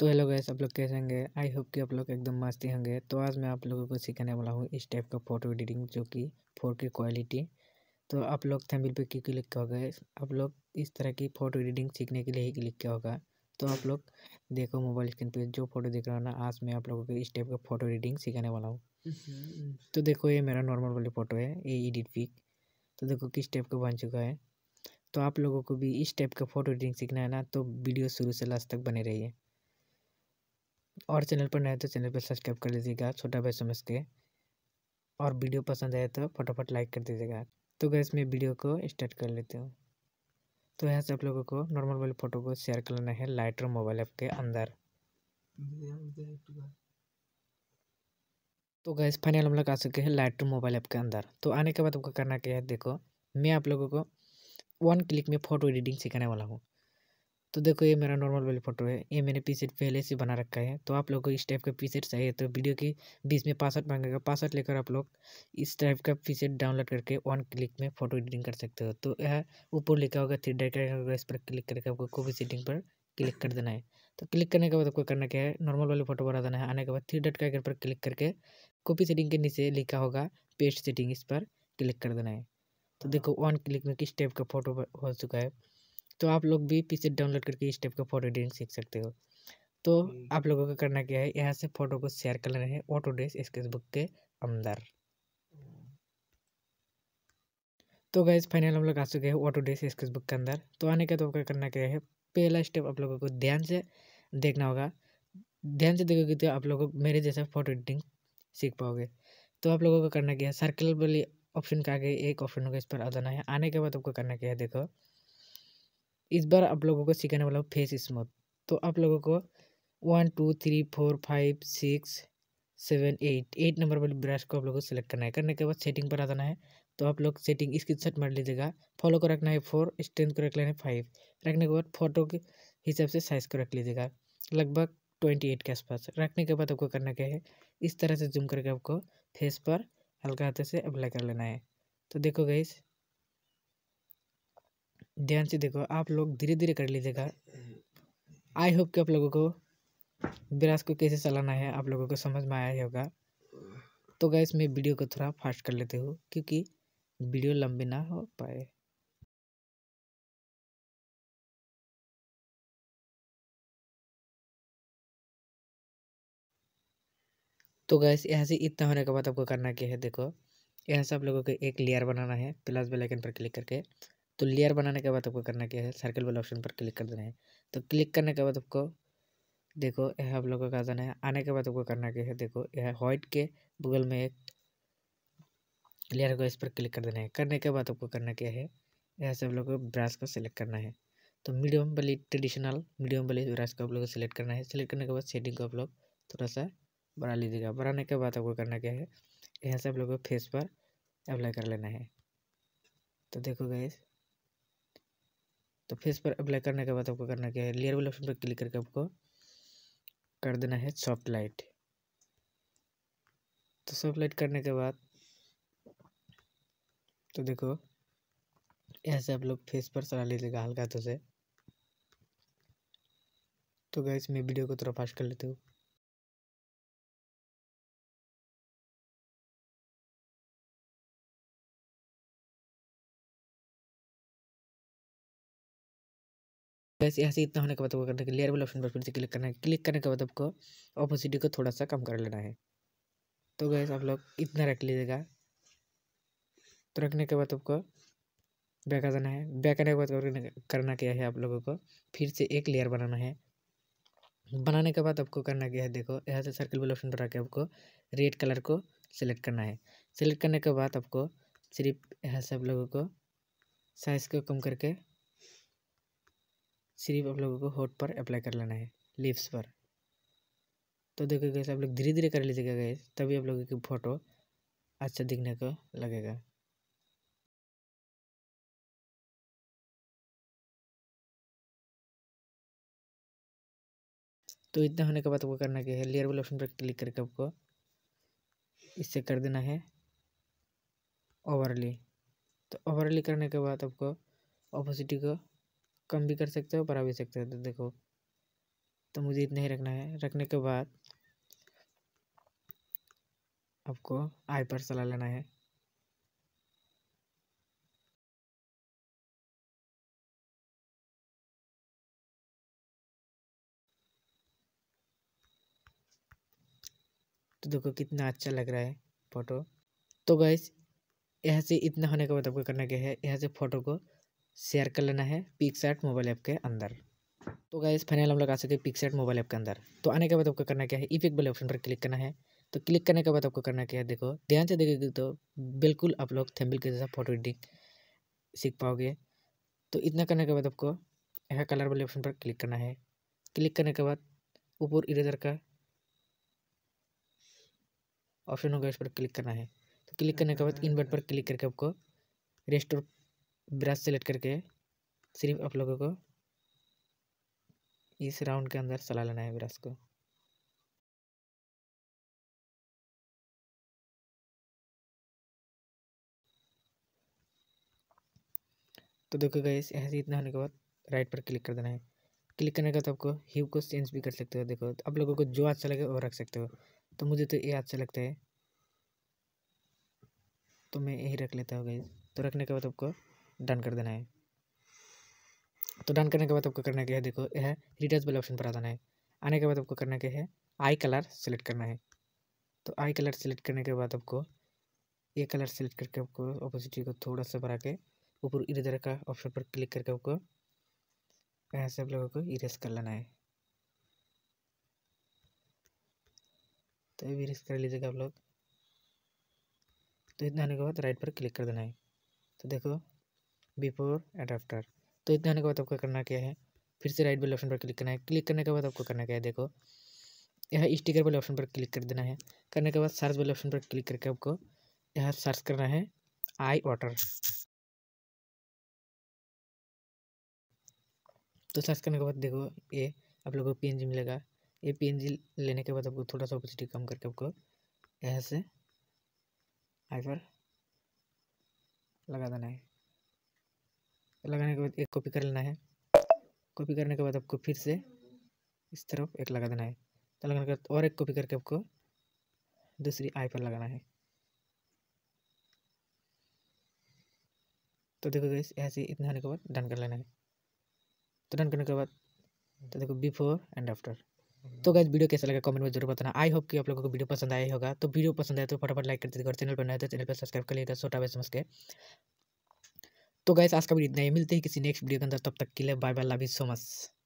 तो hello guys आप लोग कैसे होंगे आई होप कि आप लोग एकदम मस्ती होंगे तो आज मैं आप लोगों को सिखाने वाला हूँ इस टाइप का फ़ोटो एडिटिंग जो कि फोर की क्वालिटी तो आप लोग थैम्बिल पे क्यों क्लिक किया होगा आप लोग इस तरह की फ़ोटो एडिटिंग सीखने के लिए ही क्लिक किया होगा तो आप लोग देखो मोबाइल स्क्रीन पर जो फोटो देख रहा हो ना आज मैं आप लोगों को इस टाइप का फ़ोटो एडिटिंग सिखाने वाला हूँ तो देखो ये मेरा नॉर्मल वाली फ़ोटो है ये एडिट पिक तो देखो किस टाइप का बन चुका है तो आप लोगों को भी इस टाइप का फ़ोटो एडिटिंग सीखना है ना तो वीडियो शुरू से लास्ट तक बने रहिए और चैनल पर नए तो चैनल पर सब्सक्राइब कर लीजिएगा छोटा भाई समझ के और वीडियो पसंद आए तो फटाफट लाइक कर दीजिएगा तो गैस मैं वीडियो को स्टार्ट कर लेती हूँ तो यहाँ से आप लोगों को नॉर्मल वाली फ़ोटो को शेयर कर लेना है लाइटर मोबाइल ऐप के अंदर तो गैस फाइनल हम लोग आ चुके हैं लाइटर मोबाइल ऐप के अंदर तो आने के बाद आपको करना क्या है देखो मैं आप लोगों को वन क्लिक में फ़ोटो एडिटिंग सिखाने वाला हूँ तो देखो ये मेरा नॉर्मल वाली फ़ोटो है ये मैंने पी पहले से बना रखा है तो आप लोग को इस टाइप का पी चाहिए तो वीडियो के बीच में पासवर्ड मांगेगा पासवर्ड लेकर आप लोग इस टाइप का पी डाउनलोड करके वन क्लिक में फोटो एडिटिंग कर सकते हो तो यह ऊपर लिखा होगा थ्री डाइट होगा इस पर क्लिक करके आपको कोविड सेटिंग पर क्लिक कर देना है तो क्लिक करने के बाद आपको करना क्या है नॉर्मल वाली फ़ोटो बना देना है आने के बाद थ्री डट का पर क्लिक करके कॉपी सेटिंग के नीचे लिखा होगा पेस्ट सेटिंग इस पर क्लिक कर देना है तो देखो वन क्लिक में किस टाइप का फोटो हो चुका है तो आप लोग भी पीछे डाउनलोड करके इस टाइप का फोटो एडिटिंग सीख सकते हो तो आप लोगों को करना क्या है यहाँ से फोटो को शेयर कर लेना है ऑटो डेस्क बुक के अंदर तो गैस फाइनल हम लोग आ चुके हैं ऑटो डेस्क बुक के अंदर तो आने के तो आपका करना क्या है पहला स्टेप आप लोगों को ध्यान से देखना होगा ध्यान से देखोगे तो आप लोगों मेरे जैसा फोटो एडिटिंग सीख पाओगे तो आप लोगों को करना क्या है सर्कल वाली ऑप्शन का आगे एक ऑप्शन होगा इस पर आ जाना है आने के बाद आपको करना क्या है देखो इस बार आप लोगों को सिखाने वाला हूँ फेस स्मूथ तो आप लोगों को one two three four five six seven eight eight number वाली ब्रश को आप लोगों को सिलेक्ट करना है करने के बाद सेटिंग पर आ जाना है तो आप लोग सेटिंग इसकी शर्ट मार लीजिएगा फॉलो को रखना है फोर स्ट्रेंथ को रख लेना है फाइव रखने के बाद फोटो के हिसाब से साइज़ को रख लीजिएगा लगभग ट्वेंटी एट के आसपास रखने के बाद आपको करना क्या है इस तरह से जूम करके आपको फेस पर हल्का हाथ से अप्लाई कर लेना है तो देखो गई ध्यान से देखो आप लोग धीरे धीरे कर लीजिएगा आई होप कि आप लोगों को ब्रश को कैसे चलाना है आप लोगों को समझ में आया होगा तो गैस मैं वीडियो को थोड़ा फास्ट कर लेते हो क्योंकि वीडियो लंबी ना हो पाए तो गैस यहाँ से इतना होने के बाद आपको करना क्या है देखो यहाँ से आप लोगों को एक लेयर बनाना है प्लस बेलाइकन पर क्लिक करके तो लेयर बनाने के बाद आपको करना क्या है सर्कल वाले ऑप्शन पर क्लिक कर देना है तो क्लिक करने के बाद आपको देखो यह आप लोगों का देना है आने के बाद आपको करना क्या है देखो यह व्हाइट के बगल में एक लेयर को इस पर क्लिक कर देना है करने के बाद आपको करना क्या है यहाँ से आप लोगों को ब्रश को सिलेक्ट करना है तो मीडियम वाली ट्रेडिशनल मीडियम वाली ब्रश को आप लोगों को सिलेक्ट करना है सिलेक्ट करने के बाद शेडिंग को आप लोग थोड़ा सा बढ़ा लीजिएगा बढ़ाने के बाद आपको करना क्या है यहाँ से आप लोगों को फेस पर अप्लाई कर लेना है तो देखो गैस तो फेस पर अप्लाई करने के बाद आपको करना क्या है लेयर वाले ऑप्शन पर क्लिक करके आपको कर देना है सॉफ्ट लाइट तो सॉफ्ट लाइट करने के बाद तो देखो ऐसे आप लोग फेस पर चला लीजिएगा हल्का हाथों से तो गैस मैं वीडियो को थोड़ा फास्ट कर लेती हूँ वैसे यहाँ से इतना होने के बाद आपको करना है लेयर वाले ऑप्शन पर फिर से क्लिक करना है क्लिक करने के बाद आपको ऑपोसिटी को थोड़ा सा कम कर लेना है तो गैस आप लोग इतना रख लीजिएगा तो रखने के बाद आपको बैक आ जाना है बैक आने के बाद करना क्या है आप लोगों को फिर से एक लेयर बनाना है बनाने के बाद आपको करना क्या है देखो यहाँ से सर्कल वाले ऑप्शन पर आके आपको रेड कलर को सिलेक्ट करना है सिलेक्ट करने के बाद आपको सिर्फ यहाँ से आप लोगों को साइज़ को कम करके सिर्फ आप लोगों को होट पर अप्लाई कर लेना है लिप्स पर तो देखो गैस आप लोग धीरे धीरे कर लीजिएगा गैस तभी आप लोगों की फ़ोटो अच्छा दिखने को लगेगा तो इतना होने के बाद आपको करना क्या है लेयर वाले ऑप्शन पर क्लिक करके आपको इससे कर देना है ओवरली तो ओवरली करने के बाद आपको ऑपोजिटी को कम भी कर सकते हो बढ़ा भी सकते हो तो देखो तो मुझे इतना ही रखना है रखने के बाद आपको आई पर चला लेना है तो देखो कितना अच्छा लग रहा है फ़ोटो तो गैस यहाँ से इतना होने के बाद आपको करना क्या है यहाँ से फ़ोटो को शेयर कर लेना है पिकसेट मोबाइल ऐप के अंदर तो गाइस फाइनल हम लोग आ सके पिकसेट मोबाइल ऐप के अंदर तो आने के बाद आपको करना क्या है इफेक्ट वाले ऑप्शन पर क्लिक करना है तो क्लिक करने के बाद आपको करना क्या है देखो ध्यान से देखेंगे तो बिल्कुल आप लोग थेम्बिल के जैसा फोटो एडिटिंग सीख पाओगे तो इतना करने के बाद आपको यहाँ कलर वाले ऑप्शन पर क्लिक करना है क्लिक करने के बाद ऊपर इरेजर का ऑप्शन होगा इस पर क्लिक करना है तो क्लिक करने के बाद इनवर्ट पर क्लिक करके आपको रेस्टोर ब्रश सेलेक्ट करके सिर्फ आप लोगों को इस राउंड के अंदर चला लेना है ब्रश को तो देखो गई यहाँ से इतना होने के बाद राइट पर क्लिक कर देना है क्लिक करने के बाद आपको ह्यू को चेंज भी कर सकते हो देखो तो आप लोगों को जो अच्छा लगे वो रख सकते हो तो मुझे तो ये अच्छा लगता है तो मैं यही रख लेता हूँ गई तो रखने के बाद आपको डन कर देना है तो डन करने के बाद आपको करना क्या है देखो यह रिटर्स वाले ऑप्शन पर आ जाना है आने के बाद आपको करना क्या है आई कलर सेलेक्ट करना है तो आई कलर सेलेक्ट करने के बाद आपको ये कलर सेलेक्ट करके आपको ऑपोजिटी को थोड़ा सा बढ़ा के ऊपर इधर का ऑप्शन पर क्लिक करके आपको यहाँ से आप लोगों को इरेज कर लेना है तो ये इरेज कर लीजिएगा आप लोग तो इतना आने के बाद राइट पर क्लिक कर देना है तो देखो बिफोर एंड आफ्टर तो इतना आने के बाद आपको करना क्या है फिर से राइट वाले ऑप्शन पर क्लिक करना है क्लिक करने के बाद आपको करना क्या है देखो यहाँ स्टिकर वाले ऑप्शन पर क्लिक कर देना है करने के बाद सर्च वाले ऑप्शन पर क्लिक करके आपको यहाँ सर्च करना है आई वाटर तो सर्च करने के बाद देखो ये आप लोगों को पी मिलेगा ये पी लेने के बाद आपको थोड़ा सा ओपेसिटी कम करके आपको यहाँ से आई पर लगा देना है लगाने के बाद एक कॉपी कर लेना है कॉपी करने के बाद आपको फिर से इस तरफ एक लगा देना है तो लगाने के बाद और एक कॉपी करके आपको दूसरी आई पर लगाना है तो देखो गैस ऐसे इतना होने के बाद डन कर लेना है तो डन करने के बाद तो देखो बिफोर एंड आफ्टर तो गैस वीडियो कैसा लगा कमेंट में जरूर बताना आई होप कि आप लोगों को वीडियो पसंद आया होगा तो वीडियो पसंद आया तो फटाफट लाइक करते देखो चैनल पर नया तो चैनल पर सब्सक्राइब कर लीजिए छोटा वे समझ के तो गैस आज का वीडियो इतना ही मिलते हैं किसी नेक्स्ट वीडियो के अंदर तब तक के लिए bye bye love you so much